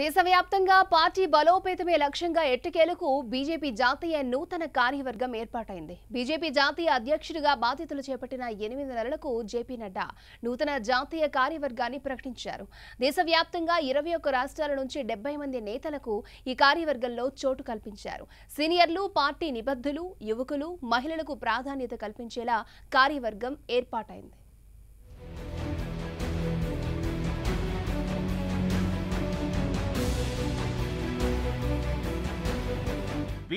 దేశవ్యాప్తంగా పార్టీ బలోపేతమే లక్ష్యంగా ఎట్టకేలకు బీజేపీ జాతీయ నూతన కార్యవర్గం ఏర్పాటైంది బీజేపీ జాతీయ అధ్యక్షుడిగా బాధ్యతలు చేపట్టిన ఎనిమిది నెలలకు జేపీ నడ్డా నూతన జాతీయ కార్యవర్గాన్ని ప్రకటించారు దేశవ్యాప్తంగా ఇరవై ఒక్క రాష్ట్రాల నుంచి డెబ్బై మంది నేతలకు ఈ కార్యవర్గంలో చోటు కల్పించారు సీనియర్లు పార్టీ నిబద్ధులు యువకులు మహిళలకు ప్రాధాన్యత కల్పించేలా కార్యవర్గం ఏర్పాటైంది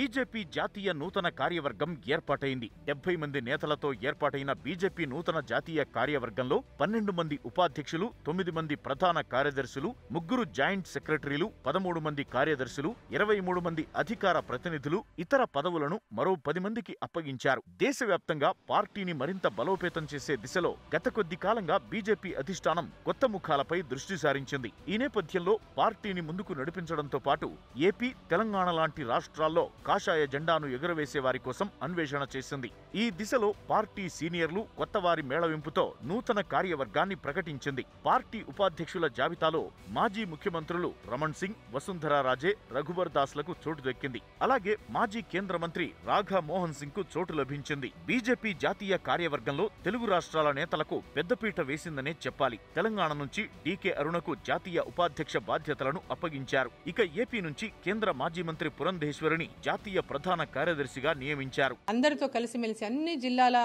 బీజేపీ జాతీయ నూతన కార్యవర్గం ఏర్పాటైంది డెబ్బై మంది నేతలతో ఏర్పాటైన బీజేపీ నూతన జాతీయ కార్యవర్గంలో పన్నెండు మంది ఉపాధ్యక్షులు తొమ్మిది మంది ప్రధాన కార్యదర్శులు ముగ్గురు జాయింట్ సెక్రటరీలు పదమూడు మంది కార్యదర్శులు ఇరవై మూడు మంది అధికార ప్రతినిధులు ఇతర పదవులను మరో పది మందికి అప్పగించారు దేశవ్యాప్తంగా పార్టీని మరింత బలోపేతం చేసే దిశలో గత కొద్ది కాలంగా బీజేపీ అధిష్టానం కొత్త ముఖాలపై దృష్టి సారించింది ఈ నేపథ్యంలో పార్టీని ముందుకు నడిపించడంతో పాటు ఏపీ తెలంగాణ లాంటి రాష్ట్రాల్లో కాషాయ జెండాను ఎగురవేసే వారి కోసం అన్వేషణ చేసింది ఈ దిశలో పార్టీ సీనియర్లు కొత్తవారి మేళవింపుతో నూతన కార్యవర్గాన్ని ప్రకటించింది పార్టీ ఉపాధ్యక్షుల జాబితాలో మాజీ ముఖ్యమంత్రులు రమణ్ సింగ్ వసుంధరా రాజే రఘువర్ దాస్ లకు చోటు దక్కింది అలాగే మాజీ కేంద్ర మంత్రి రాఘా మోహన్ సింగ్ కు చోటు లభించింది బీజేపీ జాతీయ కార్యవర్గంలో తెలుగు రాష్ట్రాల నేతలకు పెద్దపీట వేసిందనే చెప్పాలి తెలంగాణ నుంచి డీకే అరుణకు జాతీయ ఉపాధ్యక్ష బాధ్యతలను అప్పగించారు ఇక ఏపీ నుంచి కేంద్ర మాజీ మంత్రి పురంధేశ్వరిని జాతీయ ప్రధాన కార్యదర్శిగా నియమించారు అందరితో కలిసిమెలిసి కలిసి అన్ని జిల్లాల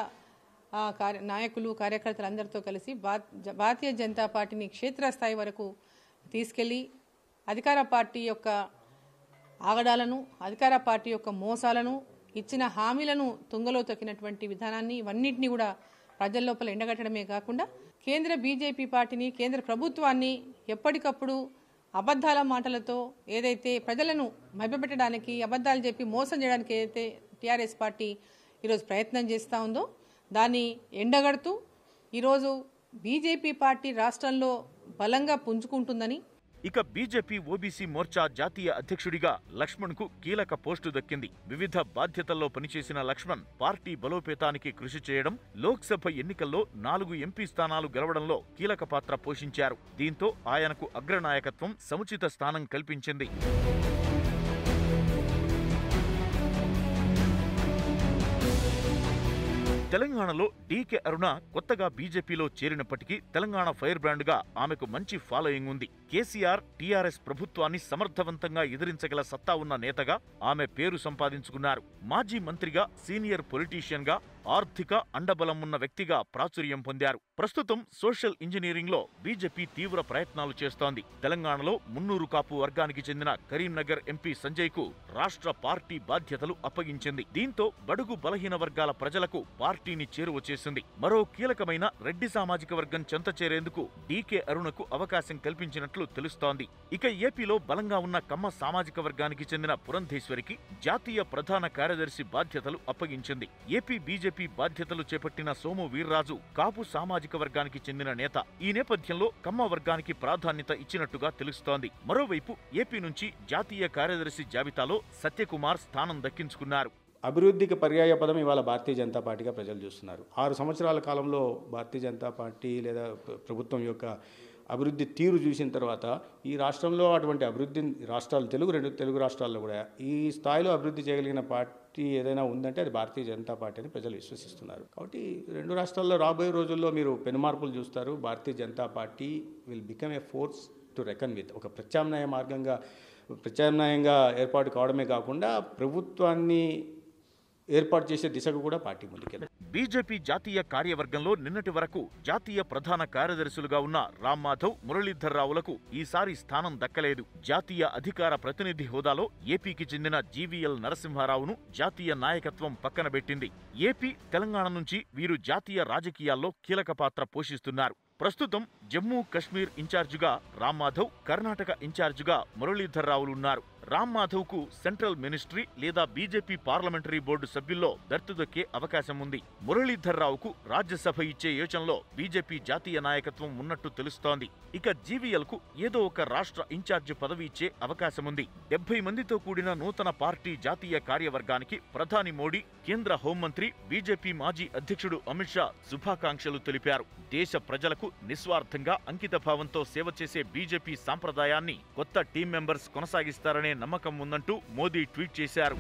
కార్య నాయకులు కార్యకర్తలు అందరితో కలిసి భారతీయ జనతా పార్టీని క్షేత్రస్థాయి వరకు తీసుకెళ్ళి అధికార పార్టీ యొక్క ఆగడాలను అధికార పార్టీ యొక్క మోసాలను ఇచ్చిన హామీలను తుంగలో తొక్కినటువంటి విధానాన్ని ఇవన్నింటినీ కూడా ప్రజల లోపల ఎండగట్టడమే కాకుండా కేంద్ర బీజేపీ పార్టీని కేంద్ర ప్రభుత్వాన్ని ఎప్పటికప్పుడు అబద్ధాల మాటలతో ఏదైతే ప్రజలను మభ్యపెట్టడానికి అబద్ధాలు చెప్పి మోసం చేయడానికి ఏదైతే టీఆర్ఎస్ పార్టీ ఈరోజు ప్రయత్నం చేస్తూ ఉందో దాన్ని ఎండగడుతూ ఈరోజు బీజేపీ పార్టీ రాష్ట్రంలో బలంగా పుంజుకుంటుందని ఇక బీజేపీ ఓబీసీ మోర్చా జాతీయ అధ్యక్షుడిగా లక్ష్మణ్ కు కీలక పోస్టు దక్కింది వివిధ బాధ్యతల్లో పనిచేసిన లక్ష్మణ్ పార్టీ బలోపేతానికి కృషి చేయడం లోక్సభ ఎన్నికల్లో నాలుగు ఎంపీ స్థానాలు గెలవడంలో కీలక పాత్ర పోషించారు దీంతో ఆయనకు అగ్రనాయకత్వం సముచిత స్థానం కల్పించింది తెలంగాణలో డీకే అరుణ కొత్తగా బీజేపీలో చేరినప్పటికీ తెలంగాణ ఫైర్ బ్రాండ్గా ఆమెకు మంచి ఫాలోయింగ్ ఉంది కేసీఆర్ టీఆర్ఎస్ ప్రభుత్వాన్ని సమర్థవంతంగా ఎదిరించగల సత్తా ఉన్న నేతగా ఆమె పేరు సంపాదించుకున్నారు మాజీ మంత్రిగా సీనియర్ పొలిటీషియన్గా ఆర్థిక అండబలం ఉన్న వ్యక్తిగా ప్రాచుర్యం పొందారు ప్రస్తుతం సోషల్ ఇంజనీరింగ్ లో బీజేపీ తీవ్ర ప్రయత్నాలు చేస్తోంది తెలంగాణలో మున్నూరు కాపు వర్గానికి చెందిన కరీంనగర్ ఎంపీ సంజయ్ కు రాష్ట్ర పార్టీ బాధ్యతలు అప్పగించింది దీంతో బడుగు బలహీన వర్గాల ప్రజలకు పార్టీని చేరువ చేసింది మరో కీలకమైన రెడ్డి సామాజిక వర్గం చెంత చేరేందుకు డీకే అరుణకు అవకాశం కల్పించినట్లు ఉన్నట్లు తెలుస్తోంది ఇక ఏపీలో బలంగా ఉన్న కమ్మ సామాజిక వర్గానికి చెందిన పురంధేశ్వరికి జాతీయ ప్రధాన కార్యదర్శి బాధ్యతలు అప్పగించింది ఏపీ బీజేపీ బాధ్యతలు చేపట్టిన సోము వీర్రాజు కాపు సామాజిక వర్గానికి చెందిన నేత ఈ నేపథ్యంలో కమ్మ వర్గానికి ప్రాధాన్యత ఇచ్చినట్టుగా తెలుస్తోంది మరోవైపు ఏపీ నుంచి జాతీయ కార్యదర్శి జాబితాలో సత్యకుమార్ స్థానం దక్కించుకున్నారు అభివృద్ధికి పర్యాయ పదం ఇవాళ భారతీయ జనతా పార్టీగా ప్రజలు చూస్తున్నారు ఆరు సంవత్సరాల కాలంలో భారతీయ జనతా పార్టీ లేదా ప్రభుత్వం యొక్క అభివృద్ధి తీరు చూసిన తర్వాత ఈ రాష్ట్రంలో అటువంటి అభివృద్ధి రాష్ట్రాలు తెలుగు రెండు తెలుగు రాష్ట్రాల్లో కూడా ఈ స్థాయిలో అభివృద్ధి చేయగలిగిన పార్టీ ఏదైనా ఉందంటే అది భారతీయ జనతా పార్టీ అని ప్రజలు విశ్వసిస్తున్నారు కాబట్టి రెండు రాష్ట్రాల్లో రాబోయే రోజుల్లో మీరు పెనుమార్పులు చూస్తారు Bharatiya Janata Party will become a force to reckon with ఒక ప్రత్యామ్నాయ మార్గంగా ప్రత్యామ్నాయంగా ఏర్పాటు కావడమే కాకుండా ప్రభుత్వాన్ని ఏర్పాటు చేసే దిశగా కూడా పార్టీ ముందుకెళ్ళి బీజేపీ జాతీయ కార్యవర్గంలో నిన్నటి వరకు జాతీయ ప్రధాన కార్యదర్శులుగా ఉన్న రామ్ మాధవ్ మురళీధర్రావులకు ఈసారి స్థానం దక్కలేదు జాతీయ అధికార ప్రతినిధి హోదాలో ఏపీకి చెందిన జీవీఎల్ నరసింహారావును జాతీయ నాయకత్వం పక్కన పెట్టింది ఏపీ తెలంగాణ నుంచి వీరు జాతీయ రాజకీయాల్లో కీలక పాత్ర పోషిస్తున్నారు ప్రస్తుతం జమ్మూ కశ్మీర్ ఇన్ఛార్జిగా రామ్ మాధవ్ కర్ణాటక ఇన్ఛార్జిగా ఉన్నారు రామ్ మాధవ్ కు సెంట్రల్ మినిస్ట్రీ లేదా బీజేపీ పార్లమెంటరీ బోర్డు సభ్యుల్లో దొక్కే అవకాశం ఉంది మురళీధర్ రావుకు రాజ్యసభ ఇచ్చే యోచనలో బీజేపీ జాతీయ నాయకత్వం ఉన్నట్టు తెలుస్తోంది ఇక కు ఏదో ఒక రాష్ట్ర ఇన్ఛార్జి పదవి ఇచ్చే అవకాశముంది డెబ్బై మందితో కూడిన నూతన పార్టీ జాతీయ కార్యవర్గానికి ప్రధాని మోడీ కేంద్ర హోంమంత్రి బీజేపీ మాజీ అధ్యక్షుడు అమిత్ షా శుభాకాంక్షలు తెలిపారు దేశ ప్రజలకు నిస్వార్థంగా అంకితభావంతో సేవ చేసే బీజేపీ సాంప్రదాయాన్ని కొత్త టీం మెంబర్స్ కొనసాగిస్తారనే నమ్మకం ఉందంటూ మోదీ ట్వీట్ చేశారు